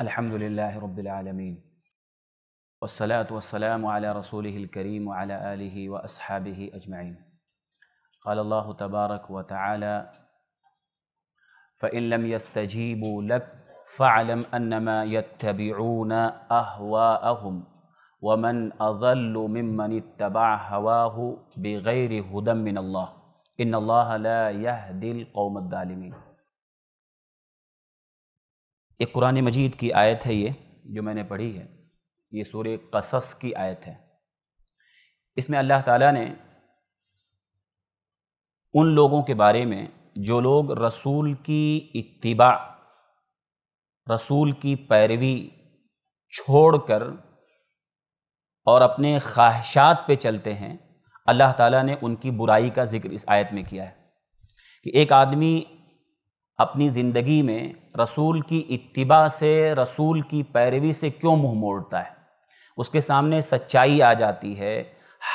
الحمد لله رب العالمين والصلاة والسلام على رسوله الكريم وعلى آله وأصحابه أجمعين قال الله تبارك وتعالى فإن لم يستجيبوا لك فاعلم أنما يتبعون أهواءهم ومن أضل ممن اتبع هواه بغير هدى من الله إن الله لا يهدي القوم الظالمين एक कुरान मजीद की आयत है ये जो मैंने पढ़ी है ये सूर कसस की आयत है इसमें अल्लाह ताला ने उन लोगों के बारे में जो लोग रसूल की इतबा रसूल की पैरवी छोड़कर और अपने ख्वाहिशात पे चलते हैं अल्लाह ताला ने उनकी बुराई का जिक्र इस आयत में किया है कि एक आदमी अपनी ज़िंदगी में रसूल की इतबा से रसूल की पैरवी से क्यों मुँह मोड़ता है उसके सामने सच्चाई आ जाती है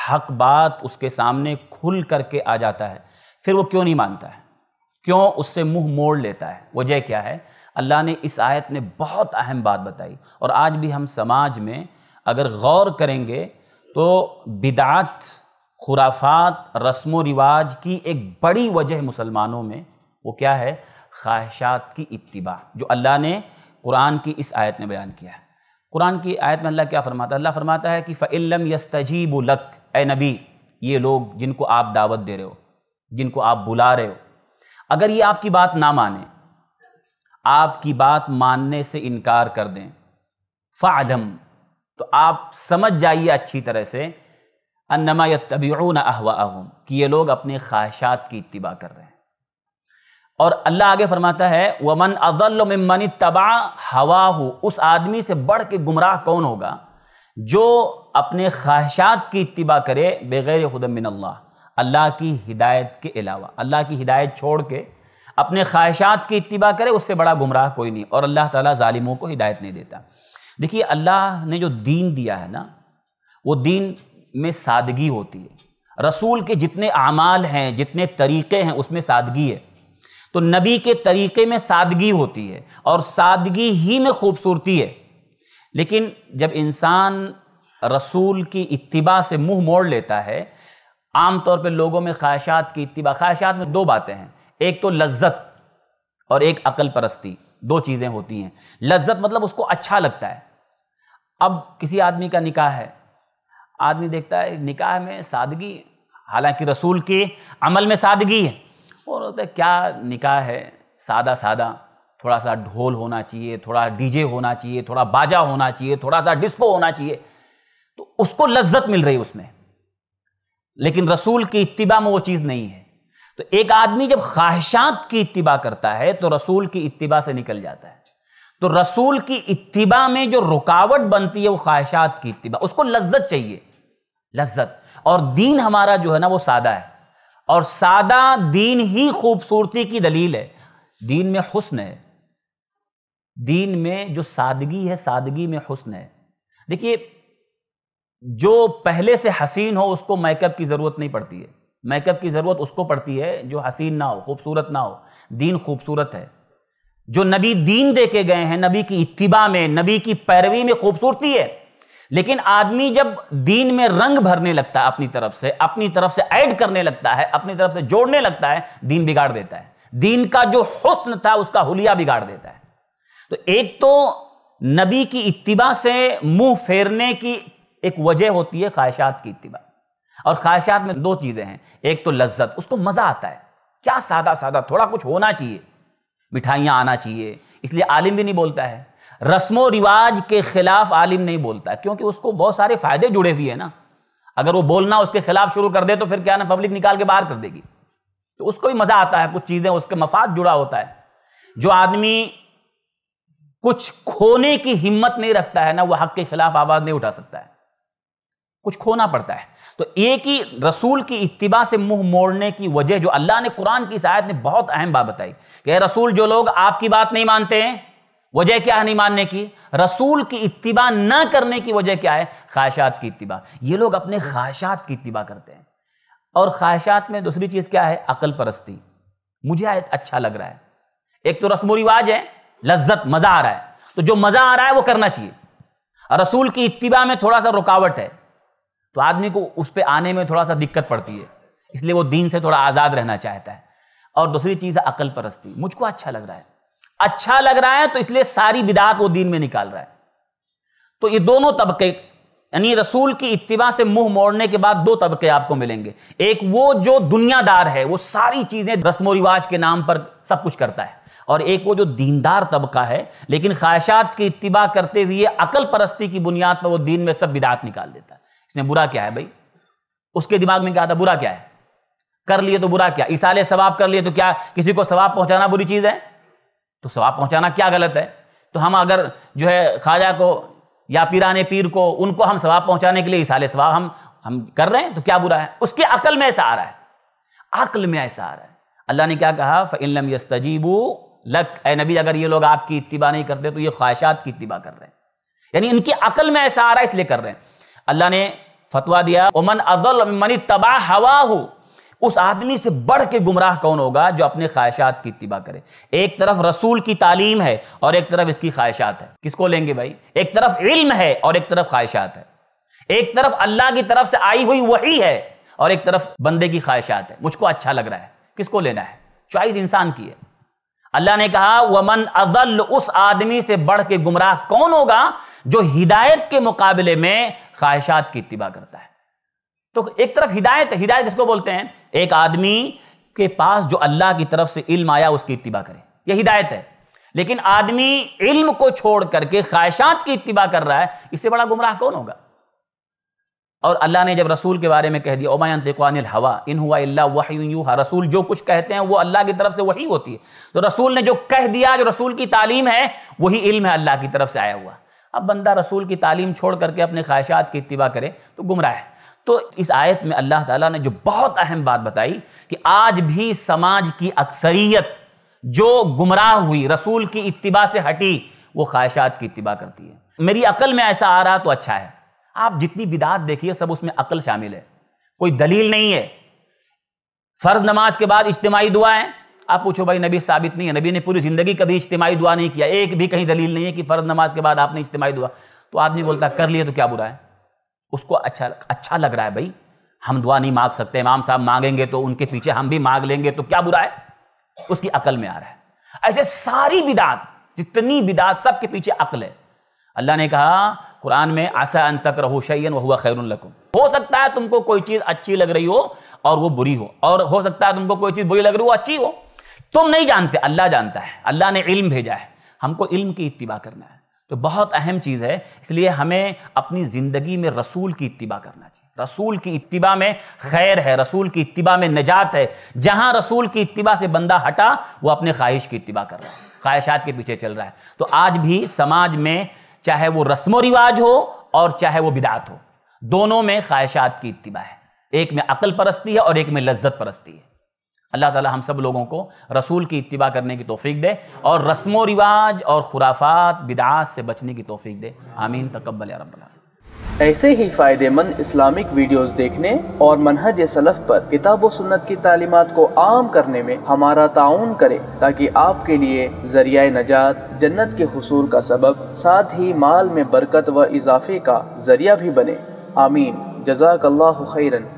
हक बात उसके सामने खुल करके आ जाता है फिर वो क्यों नहीं मानता है क्यों उससे मुँह मोड़ लेता है वजह क्या है अल्लाह ने इस आयत में बहुत अहम बात बताई और आज भी हम समाज में अगर गौर करेंगे तो बिदात खुराफात रस्म व रिवाज की एक बड़ी वजह मुसलमानों में वो क्या है ख्वाहिशात की इत्तिबा जो अल्लाह ने कुरान की इस आयत में बयान किया है कुरान की आयत में अल्लाह क्या फरमाता है अल्लाह फरमाता है कि फ़िल्म यस्तजीब लक ए नबी ये लोग जिनको आप दावत दे रहे हो जिनको आप बुला रहे हो अगर ये आपकी बात ना माने आपकी बात मानने से इनकार कर दें फ़ादम तो आप समझ जाइए अच्छी तरह से अन्नमा तबीन अहवा कि ये लोग अपने ख्वाहिशात की इतबा कर रहे हैं और अल्लाह आगे फरमाता है वमन अदलमन तबाह हवा हो उस आदमी से बढ़ के गुमराह कौन होगा जो अपने ख्वाहिशात की इतबा करे बग़ैर खुदमिन अल्लाह अल्लाह की हिदायत के अलावा अल्लाह की हिदायत छोड़ के अपने ख्वाहिशात की इतबा करे उससे बड़ा गुमराह कोई नहीं और अल्लाह ताला ालिमों को हिदायत नहीं देता देखिए अल्लाह ने जो दीन दिया है ना वो दीन में सादगी होती है रसूल के जितने अमाल हैं जितने तरीक़े हैं उसमें सादगी है तो नबी के तरीके में सादगी होती है और सादगी ही में खूबसूरती है लेकिन जब इंसान रसूल की इतबा से मुंह मोड़ लेता है आम तौर पर लोगों में ख्वाहिशात की इतबा ख्वाहिशात में दो बातें हैं एक तो लज्जत और एक अकल परस्ती दो चीज़ें होती हैं लज्जत मतलब उसको अच्छा लगता है अब किसी आदमी का निकाह है आदमी देखता है निकाह में सादगी हालांकि रसूल के अमल में सादगी है और होता है क्या निकाह है सादा सादा थोड़ा सा ढोल होना चाहिए थोड़ा डीजे होना चाहिए थोड़ा बाजा होना चाहिए थोड़ा सा डिस्को होना चाहिए तो उसको लज्जत मिल रही है उसमें लेकिन रसूल की इतबा में वो चीज़ नहीं है तो एक आदमी जब ख्वाहिशात की इतबा करता है तो रसूल की इतबा से निकल जाता है तो रसूल की इतबा में जो रुकावट बनती है वो ख्वाहिशात की इतबा उसको लज्जत चाहिए लज्जत और दीन हमारा जो है ना वो सादा है और सादा दीन ही खूबसूरती की दलील है दीन में हुस्न है दीन में जो सादगी है सादगी में हुस्न है देखिए जो पहले से हसीन हो उसको मेकअप की ज़रूरत नहीं पड़ती है मेकअप की ज़रूरत उसको पड़ती है जो हसीन ना हो खूबसूरत ना हो दीन खूबसूरत है जो नबी दीन दे के गए हैं नबी की इतबा में नबी की पैरवी में खूबसूरती है लेकिन आदमी जब दीन में रंग भरने लगता है अपनी तरफ से अपनी तरफ से ऐड करने लगता है अपनी तरफ से जोड़ने लगता है दीन बिगाड़ देता है दीन का जो हुस्न था उसका हुलिया बिगाड़ देता है तो एक तो नबी की इतबा से मुंह फेरने की एक वजह होती है ख्वाहिशात की इतबा और ख्वाहिशात में दो चीज़ें हैं एक तो लज्जत उसको मज़ा आता है क्या सादा सादा थोड़ा कुछ होना चाहिए मिठाइयां आना चाहिए इसलिए आलिम भी नहीं बोलता है रस्मो रिवाज के खिलाफ आलिम नहीं बोलता क्योंकि उसको बहुत सारे फायदे जुड़े हुए हैं ना अगर वो बोलना उसके खिलाफ शुरू कर दे तो फिर क्या ना पब्लिक निकाल के बाहर कर देगी तो उसको भी मजा आता है कुछ चीजें उसके मफाद जुड़ा होता है जो आदमी कुछ खोने की हिम्मत नहीं रखता है ना वह हक के खिलाफ आवाज नहीं उठा सकता है कुछ खोना पड़ता है तो एक ही रसूल की इतबा से मुंह मोड़ने की वजह जो अल्लाह ने कुरान की शायद ने बहुत अहम बात बताई कि रसूल जो लोग आपकी बात नहीं मानते हैं वजह क्या है नहीं मानने की रसूल की इतबा न करने की वजह क्या है ख्वाहिशात की इतबा ये लोग अपने ख्वाहिशात की इतबा करते हैं और ख्वाहिशात में दूसरी चीज़ क्या है अकल परस्ती मुझे अच्छा लग रहा है एक तो रस्म रिवाज है लज्जत मज़ा आ रहा है तो जो मज़ा आ रहा है वो करना चाहिए रसूल की इतबा में थोड़ा सा रुकावट है तो आदमी को उस पर आने में थोड़ा सा दिक्कत पड़ती है इसलिए वो दीन से थोड़ा आज़ाद रहना चाहता है और दूसरी चीज़ है अकल परस्ती मुझको अच्छा लग रहा है अच्छा लग रहा है तो इसलिए सारी विदात वो दीन में निकाल रहा है तो ये दोनों तबके यानी रसूल की इतवा से मुंह मोड़ने के बाद दो तबके आपको मिलेंगे एक वो जो दुनियादार है वो सारी चीज़ें रस्म रिवाज के नाम पर सब कुछ करता है और एक वो जो दीनदार तबका है लेकिन ख्वाहिशात की इतबा करते हुए अकल परस्ती की बुनियाद पर वो दीन में सब बिदात निकाल देता है इसने बुरा क्या है भाई उसके दिमाग में क्या आता बुरा क्या है कर लिए तो बुरा क्या इसाले सवाब कर लिए तो क्या किसी को सवाब पहुंचाना बुरी चीज़ है तो सवाब पहुंचाना क्या गलत है तो हम अगर जो है ख्वाजा को या पीराने पीर को उनको हम सवाब पहुंचाने के लिए साले सवाब हम हम कर रहे हैं तो क्या बुरा है उसके अकल में ऐसा आ रहा है अकल में ऐसा आ रहा है अल्लाह ने क्या कहा फिल्म यस्तजीबू लक ए नबी अगर ये लोग आपकी इतबा नहीं करते तो ये ख्वाहिशात की इतबा कर रहे हैं यानी इनकी अकल में ऐसा आ रहा है इसलिए कर रहे हैं अल्लाह ने फतवा दिया उमन अदल तबाह हवा हो उस आदमी से बढ़ के गुमराह कौन होगा जो अपने ख्वाहिशात की इतबा करे एक तरफ रसूल की तालीम है और एक तरफ इसकी ख्वाहिशात है किसको लेंगे भाई एक तरफ इल्म है और एक तरफ ख्वाहिशात है एक तरफ अल्लाह की तरफ से आई हुई वही है और एक तरफ बंदे की ख्वाहिशात है मुझको अच्छा लग रहा है किसको लेना है चॉइस इंसान की है अल्लाह ने कहा वमन अदल उस आदमी से बढ़ के गुमराह कौन होगा जो हिदायत के मुकाबले में ख्वाहिशात की इतबा करता है तो एक तरफ हिदायत हिदायत किसको बोलते हैं एक आदमी के पास जो अल्लाह की तरफ से इल्म आया उसकी इतबा करे यह हिदायत है लेकिन आदमी इल्म को छोड़ करके ख्वाहिशात की इतबा कर रहा है इससे बड़ा गुमराह कौन होगा और अल्लाह ने जब रसूल के बारे में कह दिया ओमान तेकानिल हवा इन हुआ अल्लाह हा रसूल जो कुछ कहते हैं वो अल्लाह की तरफ से वही होती है तो रसूल ने जो कह दिया जो रसूल की तालीम है वही इल्म है अल्लाह की तरफ से आया हुआ अब बंदा रसूल की तालीम छोड़ करके अपने ख्वाहिशात की इतबा करे तो गुमराह है तो इस आयत में अल्लाह ताला ने जो बहुत अहम बात बताई कि आज भी समाज की अक्सरियत जो गुमराह हुई रसूल की इतबा से हटी वो ख्वाहिशात की इतबा करती है मेरी अकल में ऐसा आ रहा तो अच्छा है आप जितनी बिदात देखिए सब उसमें अकल शामिल है कोई दलील नहीं है फ़र्ज़ नमाज के बाद इज्तमाही दुआएं आप पूछो भाई नबी साबित नहीं है नबी ने पूरी ज़िंदगी कभी इज्तमाही दुआ नहीं किया एक भी कहीं दलील नहीं है कि फ़र्ज़ नमाज के बाद आपने इज्तमाही दुआ तो आदमी बोलता कर लिए तो क्या बुरा है उसको अच्छा अच्छा लग रहा है भाई हम दुआ नहीं मांग सकते इमाम साहब मांगेंगे तो उनके पीछे हम भी मांग लेंगे तो क्या बुरा है उसकी अकल में आ रहा है ऐसे सारी बिदात जितनी बिदात सबके पीछे अकल है अल्लाह ने कहा कुरान में आशा अन तक रहो शैन वह लकुम हो सकता है तुमको कोई चीज़ अच्छी लग रही हो और वो बुरी हो और हो सकता है तुमको कोई चीज़ बुरी लग रही हो अच्छी हो तुम नहीं जानते अल्लाह जानता है अल्लाह ने इल्म भेजा है हमको इल्म की इतबा करना है तो बहुत अहम चीज़ है इसलिए हमें अपनी ज़िंदगी में रसूल की इतबा करना चाहिए रसूल की इतबा में खैर है रसूल की इतबा में नजात है जहाँ रसूल की इतबा से बंदा हटा वो अपने ख्वाहिश की इतबा कर रहा है ख्वाहिशात के पीछे चल रहा है तो आज भी समाज में चाहे वो रस्म रिवाज हो और चाहे वो बिदात हो दोनों में ख्वाहिशात की इतबा है एक में अकल परस्ती है और एक में लज्जत परस्ती है अल्लाह ताला हम सब लोगों को रसूल की इतबा करने की तोफ़ीक दे और रस्म रिवाज और खुराफात बिदात से बचने की तोफ़ीक दे आमीन तकबल रब्बल ऐसे ही फ़ायदेमंद इस्लामिक वीडियोस देखने और मनहज सलफ़ पर किताब व सुन्नत की तालीमत को आम करने में हमारा ताउन करें ताकि आपके लिए जरिया नजात जन्नत के हसूल का सबब साथ ही माल में बरकत व इजाफे का जरिया भी बने आमीन जजाकल्ला खैरन